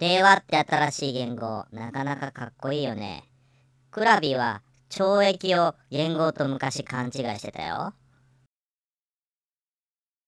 令和って新しい言語、なかなかかっこいいよね。クラビは懲役を言語と昔勘違いしてたよ。